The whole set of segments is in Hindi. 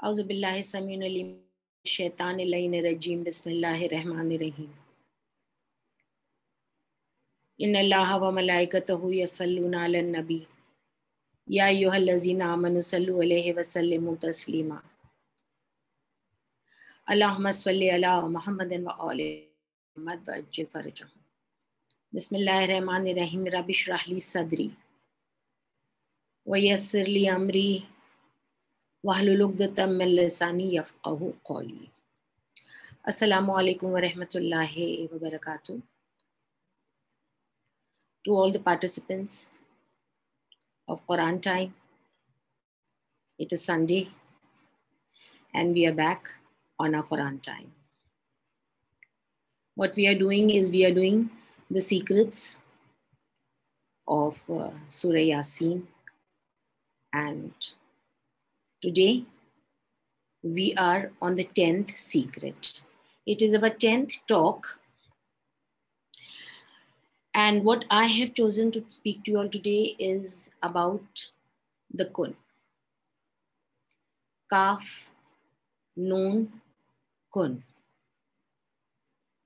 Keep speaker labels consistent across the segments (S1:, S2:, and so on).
S1: أعوذ بالله السميع العليم شیطان اللہ الرجيم بسم اللہ الرحمن الرحیم إن اللہ و ملائکتہو یسلون على النبی یا ایوہ اللذین آمنوا صلو علیہ وسلم تسلیما اللہم صلی على محمد و آلی محمد و اجل فرجهم بسم اللہ الرحمن الرحیم رب شرح لی صدری ویسر لی امری واحلل عقدة من لساني يفقه قولي Assalamu alaikum wa rahmatullahi wa To all the participants of Quran time, it is Sunday and we are back on our Quran time. What we are doing is we are doing the secrets of uh, Surah Yasin and Today, we are on the 10th secret. It is our 10th talk. And what I have chosen to speak to you all today is about the kun. Kaf, Noon, Kun.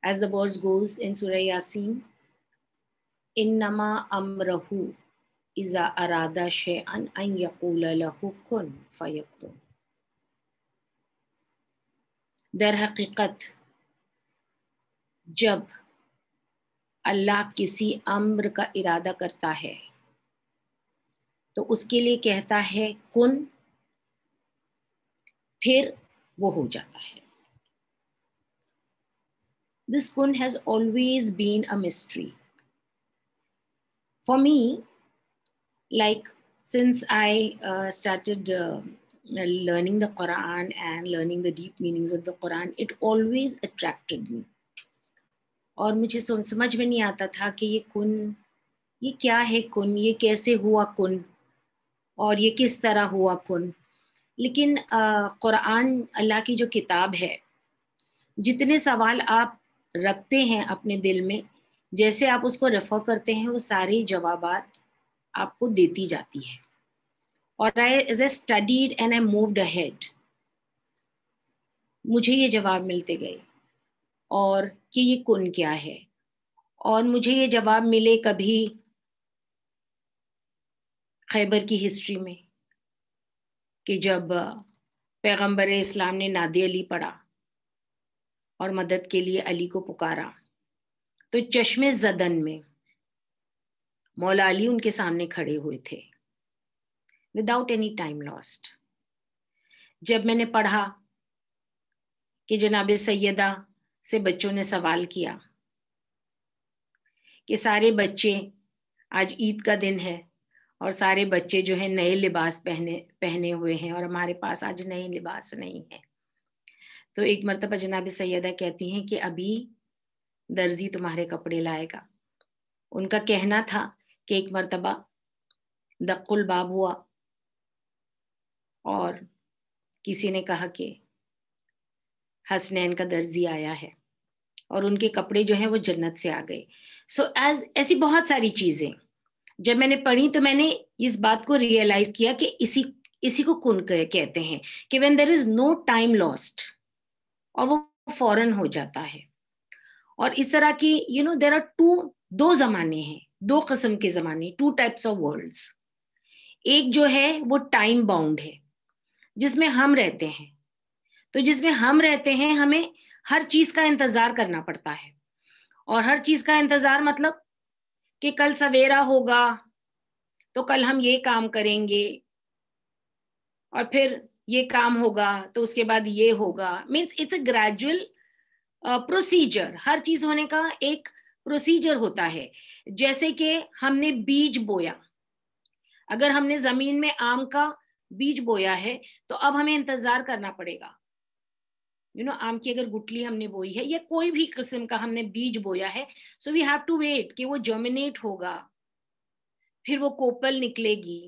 S1: As the verse goes in Surah Yasin, Innama Amrahu इज़ा अरादा शेअन अन यकूल लहु कुन फ़यकुन दर हकीकत जब अल्लाह किसी अम्र का इरादा करता है तो उसके लिए कहता है कुन फिर वो हो जाता है दिस कुन has always been a mystery for me like since I uh, started uh, learning the Quran and learning the deep meanings of the Quran, it always attracted me. और मुझे समझ में नहीं आता था कि ये कुन ये क्या है कुन ये कैसे हुआ कुन और ये किस तरह हुआ कुन लेकिन क़ुरान अल्लाह की जो किताब है जितने सवाल आप रखते हैं अपने दिल में जैसे आप उसको रेफ़र करते हैं वो सारे जवाबात आपको देती जाती है और I as a studied and I moved ahead मुझे ये जवाब मिलते गए और कि ये कुन क्या है और मुझे ये जवाब मिले कभी खैबर की हिस्ट्री में कि जब पैगंबर इस्लाम ने नादी अली पढ़ा और मदद के लिए अली को पुकारा तो चश्मे जदन में मौला अली उनके सामने खड़े हुए थे विदाउट एनी टाइम लॉस्ट जब मैंने पढ़ा कि जनाब सैदा से बच्चों ने सवाल किया कि सारे बच्चे आज ईद का दिन है और सारे बच्चे जो है नए लिबास पहने पहने हुए हैं और हमारे पास आज नए लिबास नहीं है तो एक मरतबा जनाब सैदा कहती हैं कि अभी दर्जी तुम्हारे कपड़े लाएगा उनका कहना था कि एक मरतबा दक्कुल बाब हुआ और किसी ने कहा कि हसनैन का दर्जी आया है और उनके कपड़े जो हैं वो जन्नत से आ गए सो so, एज ऐसी बहुत सारी चीज़ें जब मैंने पढ़ी तो मैंने इस बात को रियलाइज किया कि इसी इसी को कुन कहते हैं कि when there is no time lost और वो फॉरन हो जाता है और इस तरह की you know there are two दो जमाने हैं दो कस्म के जमाने टू टाइप्स ऑफ वर्ल्ड्स एक जो है वो टाइम बाउंड है जिसमें हम रहते हैं तो जिसमें हम रहते हैं हमें हर चीज का इंतजार करना पड़ता है और हर चीज का इंतजार मतलब कि कल सवेरा होगा तो कल हम ये काम करेंगे और फिर ये काम होगा तो उसके बाद ये होगा means it's a gradual procedure हर चीज होने का एक प्रोसीजर होता है जैसे कि हमने बीज बोया अगर हमने जमीन में आम का बीज बोया है तो अब हमें इंतजार करना पड़ेगा यू नो आम की अगर गुटली हमने बोई है या कोई भी किस्म का हमने बीज बोया है so we have to wait कि वो जर्मिनेट होगा फिर वो कोपल निकलेगी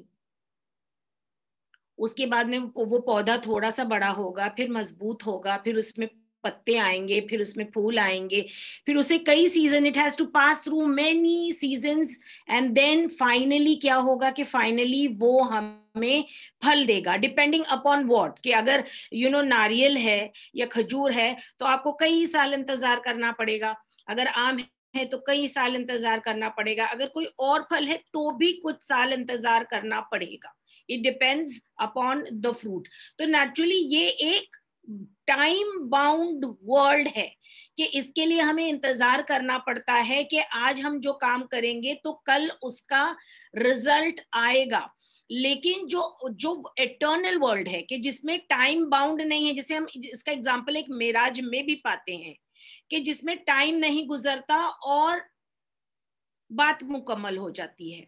S1: उसके बाद में वो पौधा थोड़ा सा बड़ा होगा फिर मजबूत होगा फिर उसमें पत्ते आएंगे फिर उसमें फूल आएंगे फिर उसे कई season it has to pass through many season and then finally क्या होगा कि फाइनली वो हम में फल देगा डिपेंडिंग अपॉन वॉट कि अगर यू नो नारियल है या खजूर है तो आपको कई साल इंतजार करना पड़ेगा अगर आम है तो कई साल इंतजार करना पड़ेगा अगर कोई और फल है तो भी कुछ साल इंतजार करना पड़ेगा it depends upon the fruit तो नेचुरली ये एक टाइम बाउंड वर्ल्ड है कि इसके लिए हमें इंतजार करना पड़ता है कि आज हम जो काम करेंगे तो कल उसका रिजल्ट आएगा लेकिन जो जो इटर्नल वर्ल्ड है कि जिसमें टाइम बाउंड नहीं है जैसे हम इसका एग्जाम्पल एक मेराज में भी पाते हैं कि जिसमें टाइम नहीं गुजरता और बात मुकम्मल हो जाती है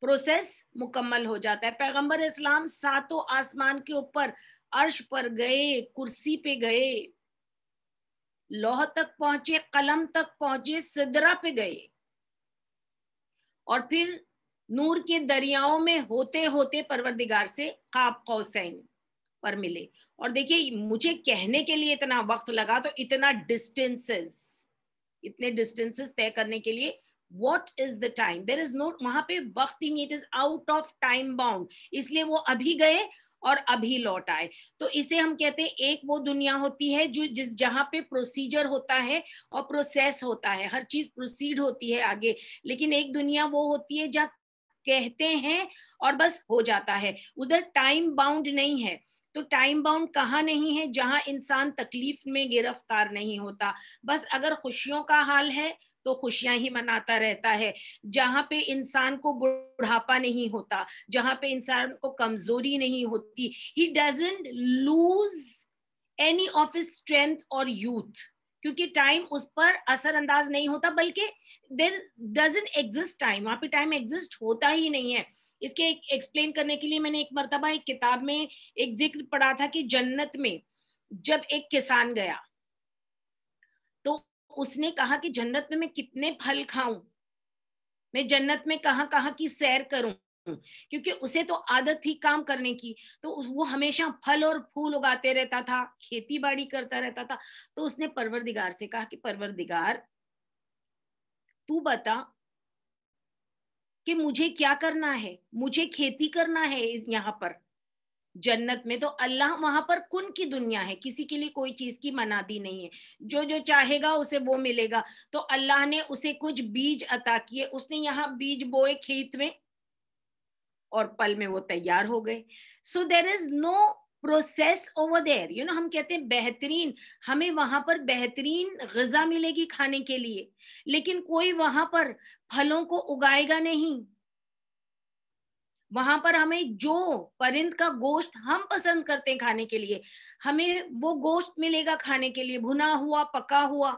S1: प्रोसेस मुकम्मल हो जाता है पैगंबर इस्लाम सातों आसमान के ऊपर अर्श पर गए कुर्सी पे गए लोह तक पहुंचे कलम तक पहुंचे सिदरा पे गए और फिर नूर के दरियाओं में होते होते परवरदिगार से काब कौसैन पर मिले और देखिए मुझे कहने के लिए इतना वक्त लगा तो इतना डिस्टेंसेस इतने डिस्टेंसेस तय करने के लिए what is the time there is not वहां पे वक्त ही it is out of time bound इसलिए वो अभी गए और अभी लौट आए तो इसे हम कहते हैं एक वो दुनिया होती है जो जिस जहाँ पे प्रोसीजर होता है और प्रोसेस होता है हर चीज प्रोसीड होती है आगे लेकिन एक दुनिया वो होती है जहाँ कहते हैं और बस हो जाता है उधर टाइम बाउंड नहीं है तो टाइम बाउंड कहाँ नहीं है जहां इंसान तकलीफ में गिरफ्तार नहीं होता बस अगर खुशियों का हाल है तो खुशियां ही मनाता रहता है जहां पे इंसान को बुढ़ापा नहीं होता जहां पे इंसान को कमजोरी नहीं होती ही doesn't lose any of his strength और यूथ क्योंकि टाइम उस पर असरअंदाज नहीं होता बल्कि देर डजेंट एग्जिस्ट टाइम वहां पे टाइम एग्जिस्ट होता ही नहीं है इसके एक्सप्लेन करने के लिए मैंने एक मरतबा एक किताब में एक जिक्र पढ़ा था कि जन्नत में जब एक किसान गया तो उसने कहा कि जन्नत में मैं कितने फल खाऊं मैं जन्नत में कहा कहा की सैर करूं क्योंकि उसे तो आदत थी काम करने की तो वो हमेशा फल और फूल उगाते रहता था खेती बाड़ी करता रहता था तो उसने परवरदिगार से कहा कि परवरदिगार तू बता कि मुझे क्या करना है मुझे खेती करना है इस यहाँ पर जन्नत में तो अल्लाह वहां पर कुन की दुनिया है किसी के लिए कोई चीज की मनादी नहीं है जो जो चाहेगा उसे वो मिलेगा तो अल्लाह ने उसे कुछ बीज अता किए उसने यहाँ बीज बोए खेत में और पल में वो तैयार हो गए so there is no process over there you know हम कहते हैं बेहतरीन हमें वहां पर बेहतरीन गजा मिलेगी खाने के लिए लेकिन कोई वहां पर फलों को उगाएगा नहीं वहां पर हमें जो परिंद का गोश्त हम पसंद करते हैं खाने के लिए हमें वो गोश्त मिलेगा खाने के लिए भुना हुआ पका हुआ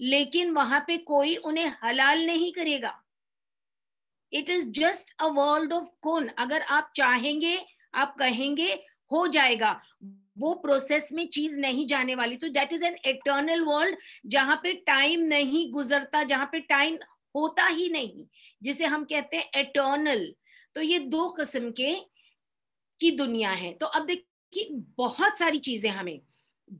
S1: लेकिन वहां पे कोई उन्हें हलाल नहीं करेगा it is just a world of कौन अगर आप चाहेंगे आप कहेंगे हो जाएगा वो प्रोसेस में चीज नहीं जाने वाली तो that is an eternal world जहां पे टाइम नहीं गुजरता जहां पे टाइम होता ही नहीं जिसे हम कहते हैं एटर्नल तो ये दो किस्म के की दुनिया है तो अब देखिए बहुत सारी चीजें हमें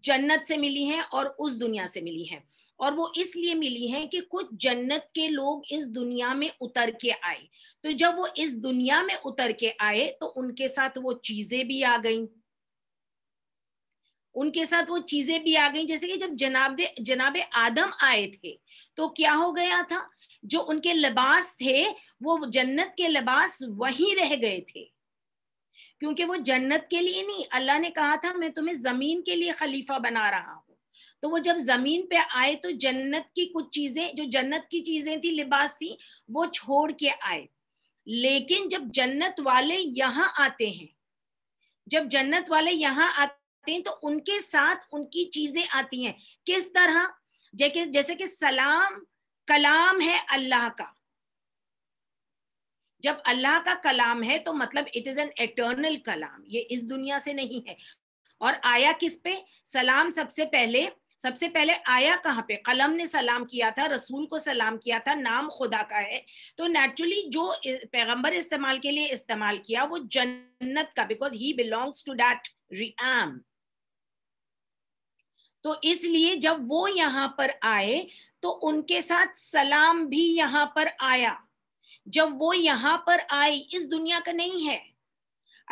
S1: जन्नत से मिली हैं और उस दुनिया से मिली हैं और वो इसलिए मिली है कि कुछ जन्नत के लोग इस दुनिया में उतर के आए तो जब वो इस दुनिया में उतर के आए तो उनके साथ वो चीजें भी आ गई उनके साथ वो चीजें भी आ गई जैसे कि जब जनाब जनाब आदम आए थे तो क्या हो गया था जो उनके लिबास थे वो जन्नत के लिबास वहीं रह गए थे क्योंकि वो जन्नत के लिए नहीं अल्लाह ने कहा था मैं तुम्हें जमीन के लिए खलीफा बना रहा हूँ तो वो जब जमीन पे आए तो जन्नत की कुछ चीजें जो जन्नत की चीजें थी लिबास थी वो छोड़ के आए लेकिन जब जन्नत वाले यहाँ आते हैं जब जन्नत वाले यहाँ आते हैं तो उनके साथ उनकी चीजें आती हैं किस तरह जैसे जैसे कि सलाम कलाम है अल्लाह का जब अल्लाह का कलाम है तो मतलब इट इज एन एटर्नल कलाम ये इस दुनिया से नहीं है और आया किस पे सलाम सबसे पहले सबसे पहले आया कहाँ पे कलम ने सलाम किया था रसूल को सलाम किया था नाम खुदा का है तो नेचुरली जो पैगंबर इस्तेमाल के लिए इस्तेमाल किया वो जन्नत का because he belongs to that realm तो इसलिए जब वो यहाँ पर आए तो उनके साथ सलाम भी यहाँ पर आया जब वो यहाँ पर आए इस दुनिया का नहीं है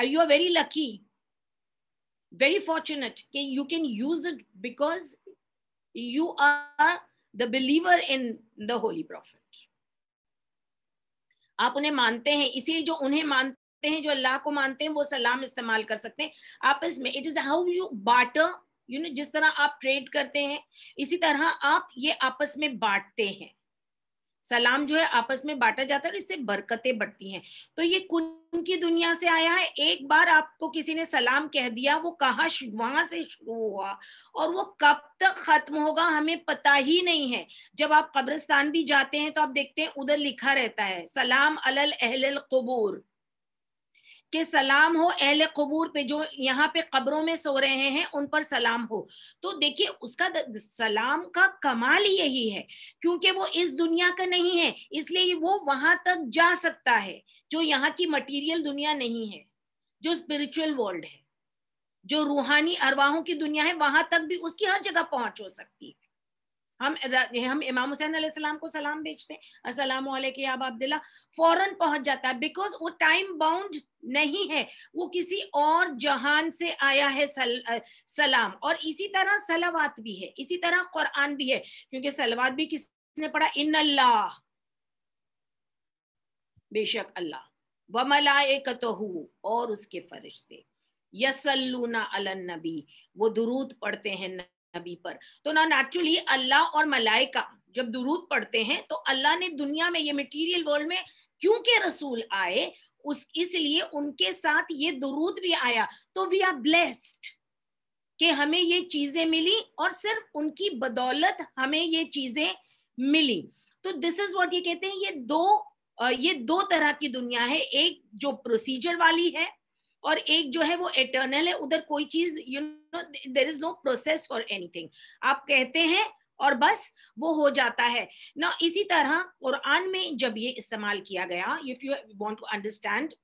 S1: I you are very lucky very fortunate कि you can use it because you are the believer in the holy prophet आप उन्हें मानते हैं इसीलिए जो उन्हें मानते हैं जो अल्लाह को मानते हैं वो सलाम इस्तेमाल कर सकते हैं आप इसमें it is how you barter you know जिस तरह आप ट्रेड करते हैं इसी तरह आप ये आपस में बांटते हैं सलाम जो है आपस में बांटा जाता है और इससे बरकतें बढ़ती हैं तो ये कुन की दुनिया से आया है एक बार आपको किसी ने सलाम कह दिया वो कहा वहां से शुरू हुआ और वो कब तक खत्म होगा हमें पता ही नहीं है जब आप कब्रिस्तान भी जाते हैं तो आप देखते हैं उधर लिखा रहता है सलाम अलल अहल कबूर कि सलाम हो अहल कबूर पे जो यहाँ पे कब्रों में सो रहे हैं उन पर सलाम हो तो देखिए उसका सलाम का कमाल यही है क्योंकि वो इस दुनिया का नहीं है इसलिए वो वहां तक जा सकता है जो यहाँ की मटेरियल दुनिया नहीं है जो स्पिरिचुअल वर्ल्ड है जो रूहानी अरवाहों की दुनिया है वहां तक भी उसकी हर जगह पहुंच हो सकती है हम हम इमाम हुसैन सलाम को सलाम भेजते हैं अब अब्दुल्ला फौरन पहुंच जाता है बिकॉज वो टाइम बाउंड नहीं है वो किसी और जहान से आया है सल, सलाम और इसी तरह सलावात भी है इसी तरह कुरान भी है क्योंकि सलवात भी किसने पढ़ा इन अल्लाह बेशक अल्लाह व मलाकतहू और उसके फरिश्ते यसल्लूना अलन नबी वो दुरूद पढ़ते हैं नबी पर तो ना नेचुरली अल्लाह और मलाइका जब दुरूद पढ़ते हैं तो अल्लाह ने दुनिया में ये मटेरियल वर्ल्ड में क्योंकि रसूल आए उस इसलिए उनके साथ ये दुरूद भी आया तो वी आर ब्लेस्ड कि हमें ये चीजें मिली और सिर्फ उनकी बदौलत हमें ये चीजें मिली तो दिस इज व्हाट ये कहते हैं ये दो ये दो तरह की दुनिया है एक जो प्रोसीजर वाली है और एक जो है वो एटर्नल है उधर कोई चीज you know there is no process for anything आप कहते हैं और बस वो हो जाता है ना इसी तरह कुरान में जब ये इस्तेमाल किया गया if you want to understand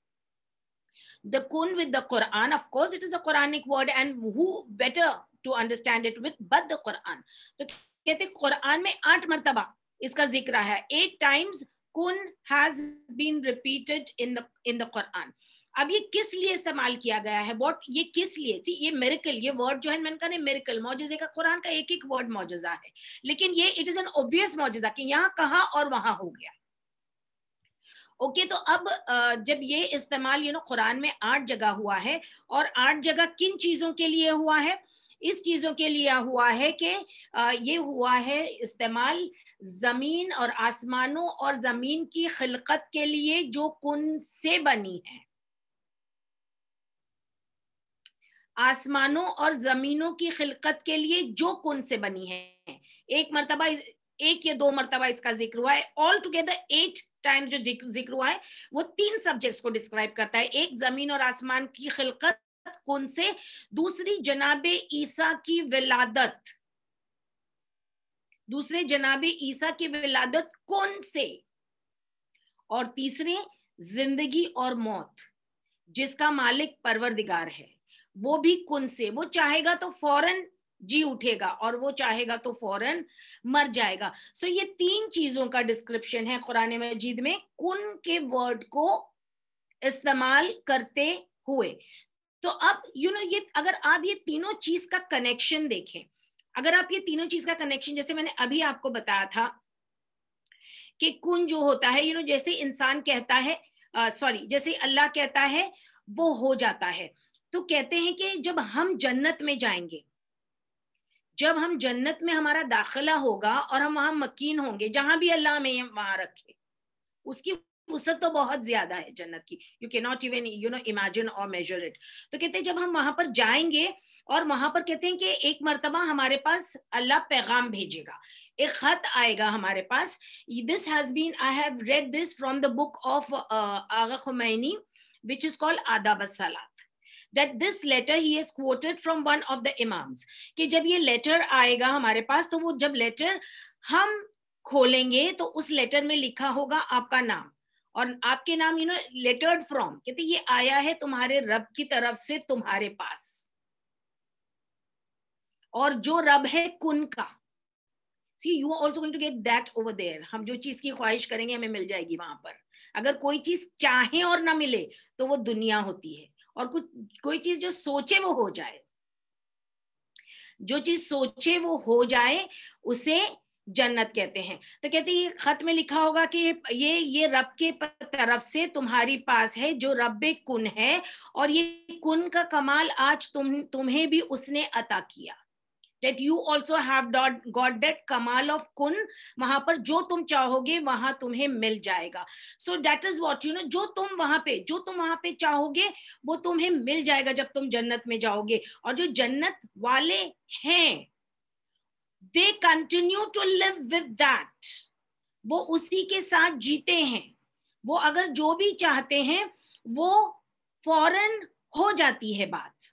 S1: the kun with the quran of course it is a quranic word and who better to understand it with but the quran तो कहते कुरान में आठ मरतबा इसका जिक्र है eight times kun has been repeated in the in the quran अब ये किस लिए इस्तेमाल किया गया है वॉट ये किस लिए सी ये मेरिकल ये वर्ड जो है मैंने कहा मेरिकल मोजे का कुरान का एक एक वर्ड मोजा है लेकिन ये इट इज एन ऑब्वियस मोजा कि यहाँ कहा और वहां हो गया ओके okay, तो अब जब ये इस्तेमाल यू नो कुरान में आठ जगह हुआ है और आठ जगह किन चीजों के लिए हुआ है इस चीजों के लिए हुआ है कि ये हुआ है इस्तेमाल जमीन और आसमानों और जमीन की खिलकत के लिए जो कुन से बनी है आसमानों और जमीनों की खिलकत के लिए जो कुन से बनी है एक मरतबा एक या दो मरतबा इसका जिक्र हुआ है ऑल टुगेदर एट टाइम जो जिक्र हुआ है वो तीन सब्जेक्ट्स को डिस्क्राइब करता है एक जमीन और आसमान की खिलकत कौन से दूसरी जनाब ईसा की विलादत दूसरे जनाब ईसा की विलादत कौन से और तीसरे जिंदगी और मौत जिसका मालिक परवरदिगार है वो भी कुन से वो चाहेगा तो फौरन जी उठेगा और वो चाहेगा तो फौरन मर जाएगा सो so, ये तीन चीजों का डिस्क्रिप्शन है कुरान मजीद में कुन के वर्ड को इस्तेमाल करते हुए तो अब यू you नो know, ये अगर आप ये तीनों चीज का कनेक्शन देखें अगर आप ये तीनों चीज का कनेक्शन जैसे मैंने अभी आपको बताया था कि कुन जो होता है यू you नो know, जैसे इंसान कहता है सॉरी uh, जैसे अल्लाह कहता है वो हो जाता है तो कहते हैं कि जब हम जन्नत में जाएंगे जब हम जन्नत में हमारा दाखिला होगा और हम वहां मकीन होंगे जहां भी अल्लाह में वहां रखे उसकी उसत तो बहुत ज्यादा है जन्नत की you can not even you know imagine और मेजर इट तो कहते हैं जब हम वहां पर जाएंगे और वहां पर कहते हैं कि एक मरतबा हमारे पास अल्लाह पैगाम भेजेगा एक खत आएगा हमारे पास this has been I have read this from the book of Agha Khomeini which is called Adab that this letter he is quoted from one of the imams कि जब ये लेटर आएगा हमारे पास तो वो जब लेटर हम खोलेंगे तो उस लेटर में लिखा होगा आपका नाम और आपके नाम यू नो लेटर्ड फ्रॉम कहते ये आया है तुम्हारे रब की तरफ से तुम्हारे पास और जो रब है कुन का see you also going to get that over there हम जो चीज की ख्वाहिश करेंगे हमें मिल जाएगी वहां पर अगर कोई चीज चाहे और ना मिले तो वो दुनिया होती है और कुछ कोई चीज जो सोचे वो हो जाए जो चीज सोचे वो हो जाए उसे जन्नत कहते हैं तो कहते हैं ये खत में लिखा होगा कि ये ये रब के तरफ से तुम्हारी पास है जो रब कुन है और ये कुन का कमाल आज तुम तुम्हें भी उसने अता किया that you also have got that kamal of kun वहां पर जो तुम चाहोगे वहां तुम्हें मिल जाएगा so that is what you know जो तुम वहां पे जो तुम वहां पे चाहोगे वो तुम्हें मिल जाएगा जब तुम जन्नत में जाओगे और जो जन्नत वाले हैं they continue to live with that वो उसी के साथ जीते हैं वो अगर जो भी चाहते हैं वो फॉरन हो जाती है बात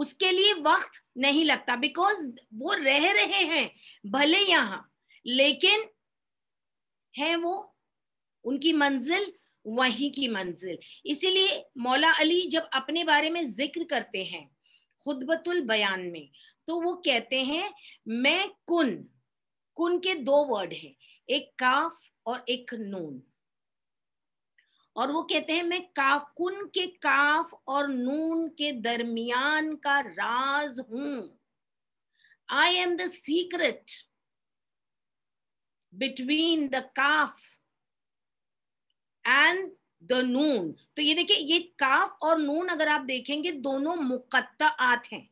S1: उसके लिए वक्त नहीं लगता बिकॉज वो रह रहे हैं भले यहाँ लेकिन है वो उनकी मंजिल वही की मंजिल इसीलिए मौला अली जब अपने बारे में जिक्र करते हैं खुदबतुल बयान में तो वो कहते हैं मैं कुन कुन के दो वर्ड हैं एक काफ और एक नून और वो कहते हैं मैं काकुन के काफ और नून के दरमियान का राज हूं I am the secret between the काफ एंड द नून तो ये देखिए ये काफ और नून अगर आप देखेंगे दोनों मुकत्ता आत हैं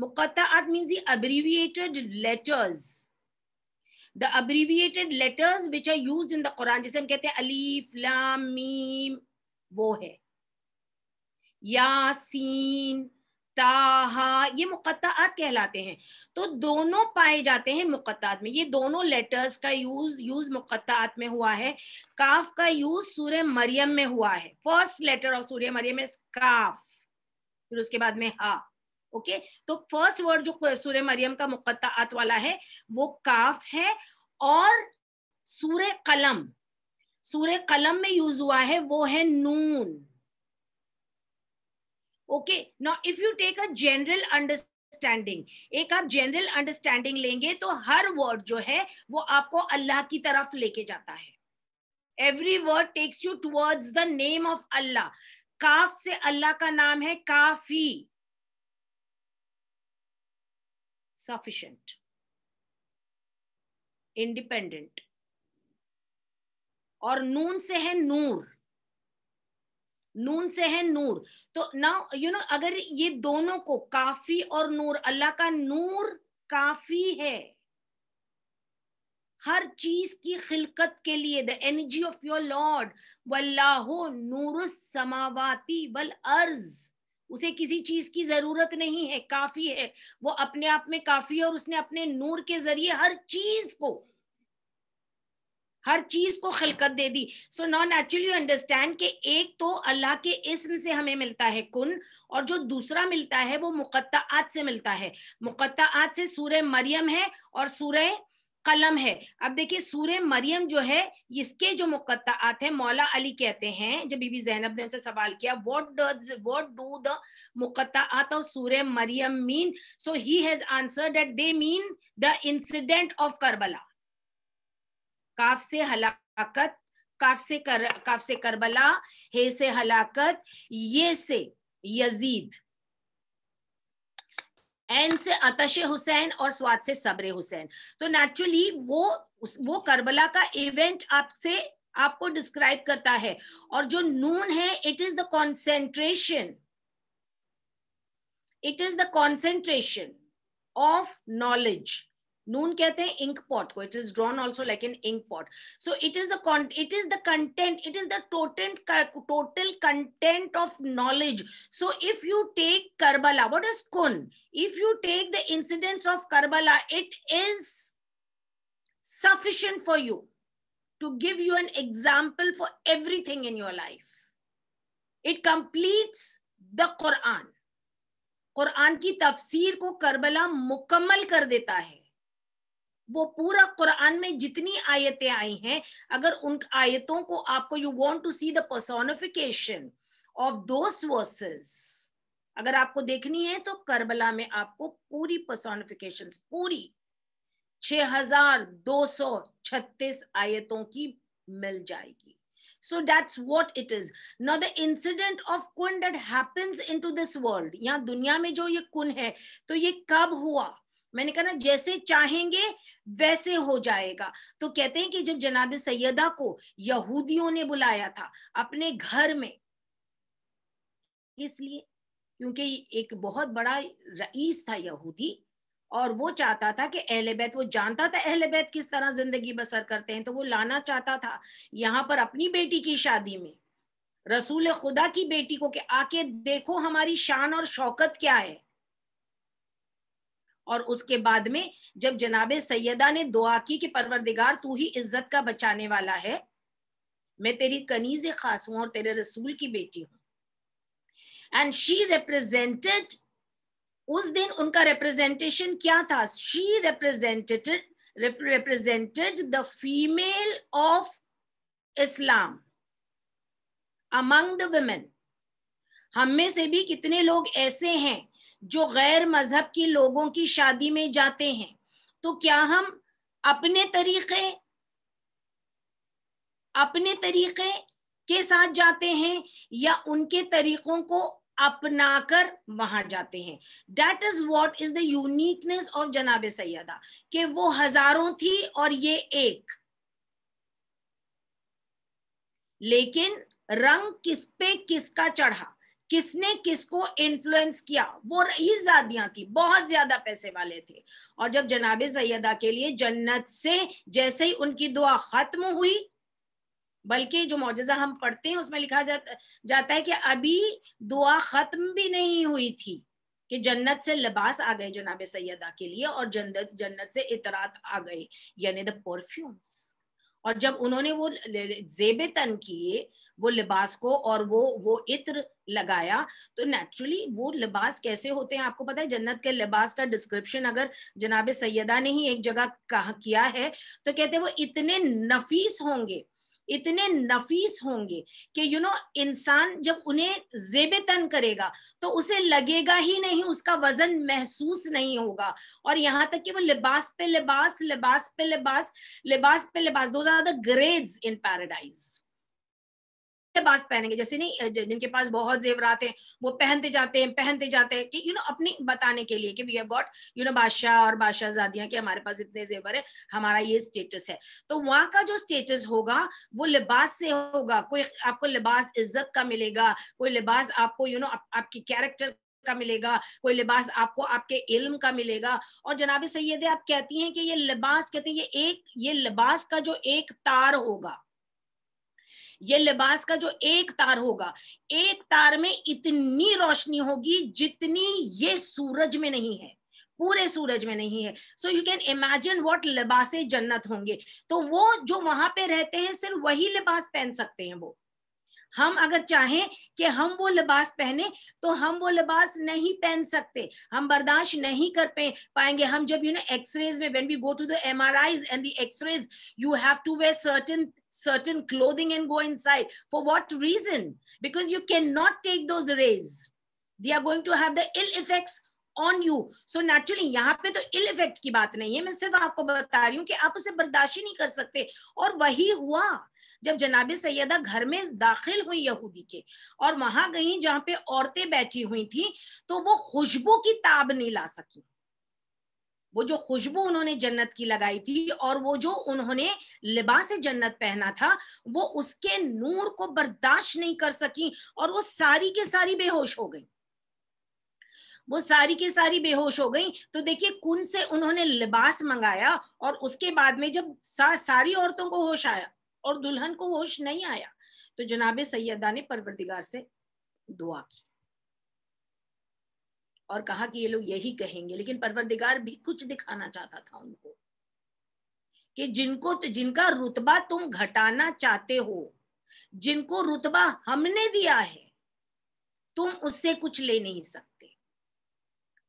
S1: मुकत्ता means abbreviated letters the abbreviated letters which are use in the Quran जिसे हम कहते हैं अलीफ लाम मीम वो है यासीन ताहा ये मुकत्तात कहलाते हैं तो दोनों पाए जाते हैं मुकत्तात में ये दोनों लेटर्स का यूज यूज मुकत्तात में हुआ है काफ का यूज सूर्य मरियम में हुआ है फर्स्ट लेटर ऑफ सूर्य मरियम इज काफ फिर उसके बाद में हा ओके तो फर्स्ट वर्ड जो सूर्य मरियम का मुकत्तात वाला है वो काफ है और सूर्य कलम सूर्य कलम में यूज हुआ है वो है नून okay now if you take a general understanding एक आप जनरल अंडरस्टैंडिंग लेंगे तो हर वर्ड जो है वो आपको अल्लाह की तरफ लेके जाता है every word takes you towards the name of Allah काफ से अल्लाह का नाम है काफी sufficient, इंडिपेंडेंट और नून से है नूर नून से है नूर तो नाउ यू नो अगर ये दोनों को काफी और नूर अल्लाह का नूर काफी है हर चीज की खिलकत के लिए the energy of your lord वल्लाहो नूर समावाती वल अर्ज़ उसे किसी चीज की जरूरत नहीं है काफी है वो अपने आप में काफी है और उसने अपने नूर के जरिए हर चीज को हर चीज को खलकत दे दी सो नॉ नेचुरली अंडरस्टैंड कि एक तो अल्लाह के इसम से हमें मिलता है कुन और जो दूसरा मिलता है वो मुकत्तात से मिलता है मुकत्तात से सूर्य मरियम है और सूर्य कलम है अब देखिए सूर्य मरियम जो है इसके जो मुकदात है मौला अली कहते हैं जब बीबी जैनब ने उनसे सवाल किया व्हाट डज डू द मुकदात ऑफ सूर्य Maryam mean so he has answer that they mean the incident of Karbala काफ से हलाकत काफ से कर काफ से करबला हे से हलाकत ये से यजीद एन से अतश हुसैन और स्वाद से सबरे हुसैन तो नेचुरली वो वो करबला का इवेंट आपसे आपको डिस्क्राइब करता है और जो नून है it is the concentration it is the concentration of knowledge नून कहते हैं इंक पॉट को it is drawn also like an ink pot so it is it is the content it is the टोटेंट total content of knowledge so if you take Karbala what is कुन if you take the incident of Karbala it is sufficient for you to give you an example for everything in your life it completes the Quran Quran की तफसीर को करबला मुकम्मल कर देता है वो पूरा कुरान में जितनी आयतें आई हैं अगर उन आयतों को आपको you want to see the personification of those verses अगर आपको देखनी है तो करबला में आपको पूरी पर्सोनिफिकेशन पूरी 6236 आयतों की मिल जाएगी so that's what it is now the incident of kun that happens दुनिया में जो ये कुन है तो ये कब हुआ मैंने कहा ना जैसे चाहेंगे वैसे हो जाएगा तो कहते हैं कि जब जनाब सैयदा को यहूदियों ने बुलाया था अपने घर में इसलिए क्योंकि एक बहुत बड़ा रईस था यहूदी और वो चाहता था कि अहले बैत वो जानता था अहले बैत किस तरह जिंदगी बसर करते हैं तो वो लाना चाहता था यहाँ पर अपनी बेटी की शादी में रसूल खुदा की बेटी को कि आके देखो हमारी शान और शौकत क्या है और उसके बाद में जब जनाब सैदा ने दुआ की कि परवरदिगार तू ही इज्जत का बचाने वाला है मैं तेरी कनीज खास हूं और तेरे रसूल की बेटी हूं एंड शी रिप्रेजेंटेड उस दिन उनका रिप्रेजेंटेशन क्या था she representated represented the female of Islam among the women हम में से भी कितने लोग ऐसे हैं जो गैर मजहब के लोगों की शादी में जाते हैं तो क्या हम अपने तरीके अपने तरीके के साथ जाते हैं या उनके तरीकों को अपनाकर वहां जाते हैं that is what is the uniqueness of जनाब सैदा कि वो हजारों थी और ये एक लेकिन रंग किस पे किसका चढ़ा किसने किसको इन्फ्लुएंस किया वो रईस जादियां थी बहुत ज्यादा पैसे वाले थे और जब जनाब सैदा के लिए जन्नत से जैसे ही उनकी दुआ खत्म हुई बल्कि जो मुजजा हम पढ़ते हैं उसमें लिखा जाता जाता है कि अभी दुआ खत्म भी नहीं हुई थी कि जन्नत से लिबास आ गए जनाब सैदा के लिए और जन्नत जन्नत से इतरात आ गए यानी द परफ्यूम्स और जब उन्होंने वो जेब तन किए वो लिबास को और वो वो इत्र लगाया तो नेचुरली वो लिबास कैसे होते हैं आपको पता है जन्नत के लिबास का डिस्क्रिप्शन अगर जनाब सैदा ने ही एक जगह कहा किया है तो कहते हैं वो इतने नफीस होंगे इतने नफीस होंगे कि यू नो इंसान जब उन्हें जेब तन करेगा तो उसे लगेगा ही नहीं उसका वजन महसूस नहीं होगा और यहाँ तक कि वो लिबास पे लिबास लिबास पे लिबास लिबास पे लिबास दो ज्यादा ग्रेड्स इन पैराडाइज लिबास पहनेंगे जैसे नहीं जिनके पास बहुत जेवरात हैं वो पहनते जाते हैं पहनते जाते हैं कि यू नो अपनी बताने के लिए कि we have got you know बादशाह और बादशाह बादशाहजादियाँ कि हमारे पास इतने जेवर है हमारा ये स्टेटस है तो वहाँ का जो स्टेटस होगा वो लिबास से होगा कोई आपको लिबास इज्जत का मिलेगा कोई लिबास आपको यू नो आपकी कैरेक्टर का मिलेगा कोई लिबास आपको आपके इल्म का मिलेगा और जनाब सैद आप कहती हैं कि ये लिबास कहते हैं ये एक ये लिबास का जो एक तार होगा ये लिबास का जो एक तार होगा एक तार में इतनी रोशनी होगी जितनी ये सूरज में नहीं है पूरे सूरज में नहीं है so you can imagine what लिबास जन्नत होंगे तो वो जो वहां पे रहते हैं सिर्फ वही लिबास पहन सकते हैं वो हम अगर चाहें कि हम वो लिबास पहने तो हम वो लिबास नहीं पहन सकते हम बर्दाश्त नहीं कर पे पाएंगे हम जब यू नो एक्सरेज में when we go to the M R Is and x rays you have to wear certain certain clothing and go inside for what reason because you cannot take those rays they are going to have the ill effects on you so naturally यहाँ पे तो इल इफेक्ट की बात नहीं है मैं सिर्फ आपको बता रही हूँ कि आप उसे बर्दाश्त ही नहीं कर सकते और वही हुआ जब जनाब सैदा घर में दाखिल हुई यहूदी के और वहां गई जहाँ पे औरतें बैठी हुई थी तो वो खुशबू की ताब नहीं ला सकी वो जो खुशबू उन्होंने जन्नत की लगाई थी और वो जो उन्होंने लिबास जन्नत पहना था वो उसके नूर को बर्दाश्त नहीं कर सकी और वो सारी की सारी बेहोश हो गई वो सारी की सारी बेहोश हो गई तो देखिए कुन से उन्होंने लिबास मंगाया और उसके बाद में जब सा, सारी औरतों को होश आया और दुल्हन को होश नहीं आया तो जनाबे सैदा ने परवरदिगार से दुआ की और कहा कि ये लोग यही कहेंगे लेकिन परवरदिगार भी कुछ दिखाना चाहता था उनको कि जिनको तो जिनका रुतबा तुम घटाना चाहते हो जिनको रुतबा हमने दिया है तुम उससे कुछ ले नहीं सकते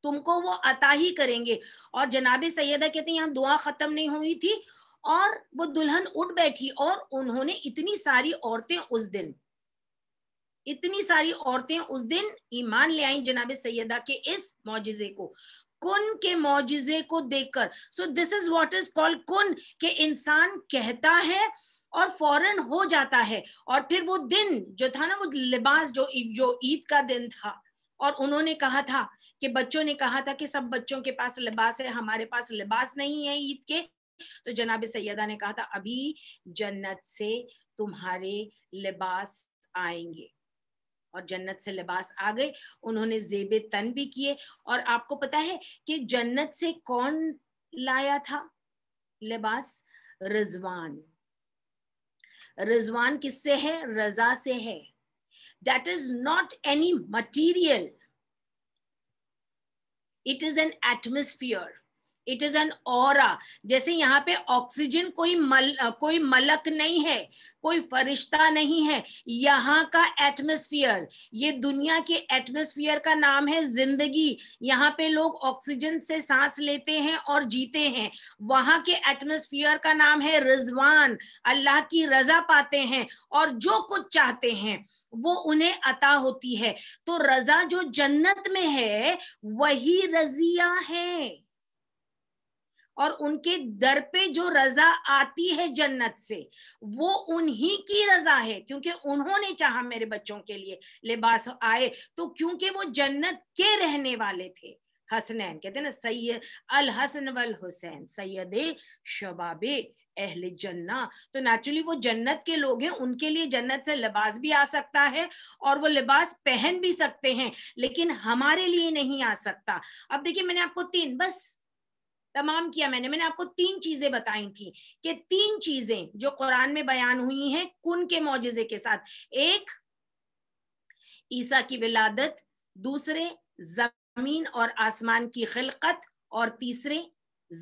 S1: तुमको वो अता ही करेंगे और जनाबे सैदा कहते हैं यहाँ दुआ खत्म नहीं हुई थी और वो दुल्हन उठ बैठी और उन्होंने इतनी सारी औरतें उस दिन इतनी सारी औरतें उस दिन ईमान ले आई जनाब सैदा के इस मुआजे को कुन के मुआजे को देखकर so this is what is called कुन के इंसान कहता है और फौरन हो जाता है और फिर वो दिन जो था ना वो लिबास जो जो ईद का दिन था और उन्होंने कहा था कि बच्चों ने कहा था कि सब बच्चों के पास लिबास है हमारे पास लिबास नहीं है ईद के तो जनाब सैदा ने कहा था अभी जन्नत से तुम्हारे लिबास आएंगे और जन्नत से लिबास आ गए उन्होंने जेब तन भी किए और आपको पता है कि जन्नत से कौन लाया था लिबास रिजवान रिजवान किससे है रजा से है that is not any material it is an atmosphere it is an और जैसे यहाँ पे ऑक्सीजन कोई मल कोई मलक नहीं है कोई फरिश्ता नहीं है यहाँ का एटमोस्फियर ये दुनिया के एटमोस्फियर का नाम है जिंदगी यहाँ पे लोग ऑक्सीजन से सांस लेते हैं और जीते हैं वहां के एटमोस्फियर का नाम है रिजवान अल्लाह की रजा पाते हैं और जो कुछ चाहते हैं वो उन्हें अता होती है तो रजा जो जन्नत में है वही रजिया है और उनके दर पे जो रजा आती है जन्नत से वो उन्हीं की रजा है क्योंकि उन्होंने चाहा मेरे बच्चों के लिए लिबास आए तो क्योंकि वो जन्नत के रहने वाले थे हसनैन कहते हैं ना सैयद अल हसन वल हुसैन सैयद शबाब अहल जन्ना तो नेचुरली वो जन्नत के लोग हैं उनके लिए जन्नत से लिबास भी आ सकता है और वो लिबास पहन भी सकते हैं लेकिन हमारे लिए नहीं आ सकता अब देखिए मैंने आपको तीन बस तमाम किया मैंने मैंने आपको तीन चीजें बताई थी कि तीन चीजें जो कुरान में बयान हुई हैं कुन के मुआजे के साथ एक ईसा की विलादत दूसरे जमीन और आसमान की खिलकत और तीसरे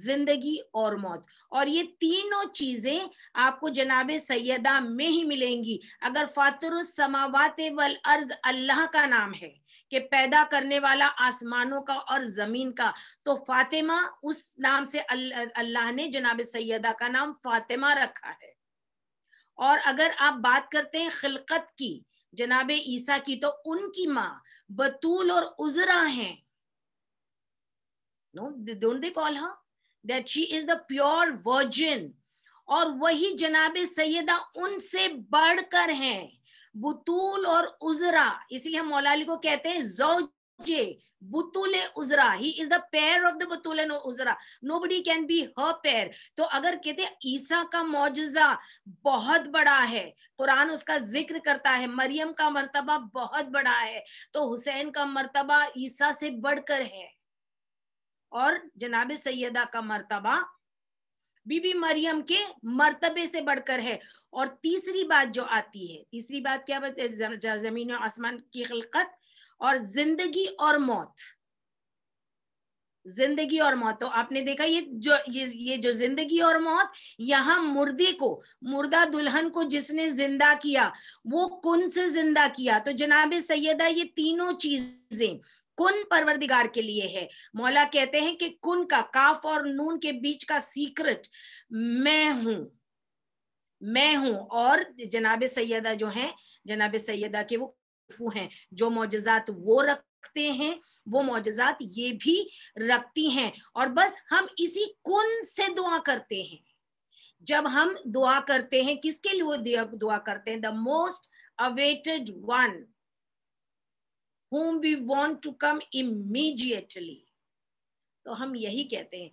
S1: जिंदगी और मौत और ये तीनों चीजें आपको जनाब सैदा में ही मिलेंगी अगर फातुर समावाते वल अर्द अल्लाह का नाम है कि पैदा करने वाला आसमानों का और जमीन का तो फातिमा उस नाम से अल्लाह ने जनाब सैदा का नाम फातिमा रखा है और अगर आप बात करते हैं खिलकत की जनाब ईसा की तो उनकी माँ बतूल और उजरा हैं no don't they call that she is the pure virgin और वही जनाब सैदा उनसे बढ़कर हैं बुतूल और उजरा इसलिए हम मौलाली को कहते हैं जोजे बुतुल उजरा he is the pair of the बुतुल उजरा nobody can be her pair तो अगर कहते ईसा का मोजा बहुत बड़ा है कुरान उसका जिक्र करता है मरियम का मरतबा बहुत बड़ा है तो हुसैन का मरतबा ईसा से बढ़कर है और जनाब सैदा का मरतबा बीबी मरियम के मर्तबे से बढ़कर है और तीसरी बात जो आती है तीसरी बात क्या बताए जमीन और आसमान की खिलकत और जिंदगी और मौत जिंदगी और मौत तो आपने देखा ये जो ये ये जो जिंदगी और मौत यहाँ मुर्दे को मुर्दा दुल्हन को जिसने जिंदा किया वो कुन से जिंदा किया तो जनाब सैयदा ये तीनों चीजें कुन परवरदिगार के लिए है मौला कहते हैं कि कुन का काफ और नून के बीच का सीक्रेट मैं हूं मैं हूं और जनाब सैदा जो हैं जनाब सैदा के वो हैं जो मोजात वो रख रखते हैं वो मोजात ये भी रखती हैं और बस हम इसी कुन से दुआ करते हैं जब हम दुआ करते हैं किसके लिए दुआ करते हैं the most awaited one whom we want to come immediately तो हम यही कहते हैं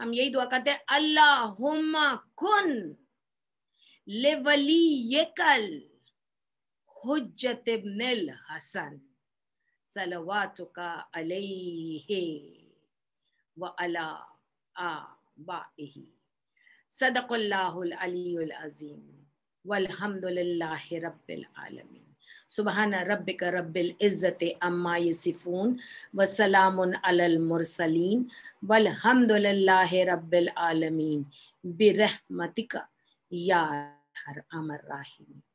S1: हम यही दुआ करते हैं अल्लाहुम्मा कुन लेवली यकल हुज्जत इब्निल हसन सलवातुका अलैहि व अला आबाइहि सदकुल्लाहुल अलीयुल अजीम वल्हम्दुलिल्लाहि रब्बिल आलमीन سبحان ربك رب العزة أما يصفون وسلام على المرسلين والحمد لله رب العالمين برحمتك يا أرحم الراحمين